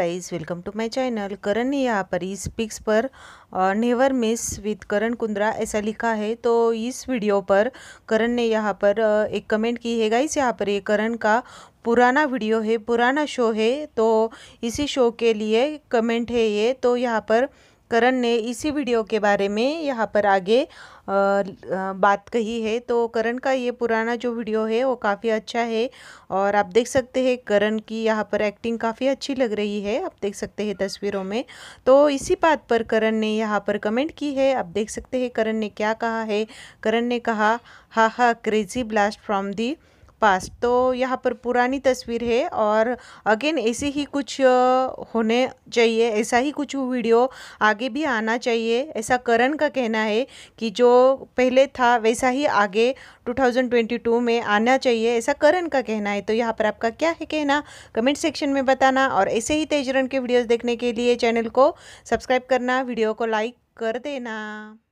guys welcome to my channel Karan ने यहाँ पर इस पिक्स पर never miss with Karan Kundra ऐसा लिखा है तो इस वीडियो पर करण ने यहाँ पर uh, एक कमेंट की है गाइस यहाँ पर ये करण का पुराना वीडियो है पुराना शो है तो इसी शो के लिए कमेंट है ये तो यहाँ पर करण ने इसी वीडियो के बारे में यहाँ पर आगे बात कही है तो करण का ये पुराना जो वीडियो है वो काफ़ी अच्छा है और आप देख सकते हैं करण की यहाँ पर एक्टिंग काफ़ी अच्छी लग रही है आप देख सकते हैं तस्वीरों में तो इसी बात पर करण ने यहाँ पर कमेंट की है आप देख सकते हैं करण ने क्या कहा है करण ने कहा हा हा crazy blast from the past तो यहाँ पर पुरानी तस्वीर है और अगेन ऐसे ही कुछ होने चाहिए ऐसा ही कुछ वीडियो आगे भी आना चाहिए ऐसा करण का कहना है कि जो पहले था वैसा ही आगे 2022 में आना चाहिए ऐसा करण का कहना है तो यहाँ पर आपका क्या है कहना कमेंट सेक्शन में बताना और ऐसे ही तेजरन के वीडियोस देखने के लिए चैनल को सब्सक्राइब करना वीडियो को लाइक कर देना